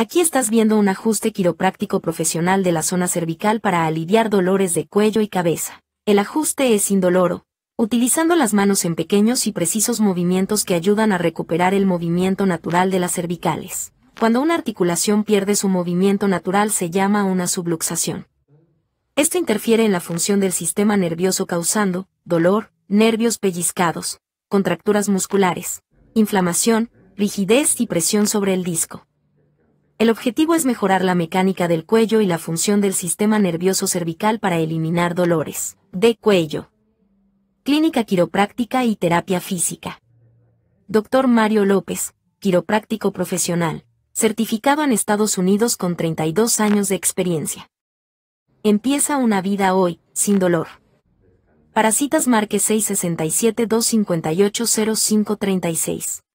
Aquí estás viendo un ajuste quiropráctico profesional de la zona cervical para aliviar dolores de cuello y cabeza. El ajuste es indoloro, utilizando las manos en pequeños y precisos movimientos que ayudan a recuperar el movimiento natural de las cervicales. Cuando una articulación pierde su movimiento natural se llama una subluxación. Esto interfiere en la función del sistema nervioso causando dolor, nervios pellizcados, contracturas musculares, inflamación, rigidez y presión sobre el disco. El objetivo es mejorar la mecánica del cuello y la función del sistema nervioso cervical para eliminar dolores de cuello. Clínica Quiropráctica y Terapia Física. Dr. Mario López, quiropráctico profesional, certificado en Estados Unidos con 32 años de experiencia. Empieza una vida hoy, sin dolor. Parasitas marque 667-258-0536.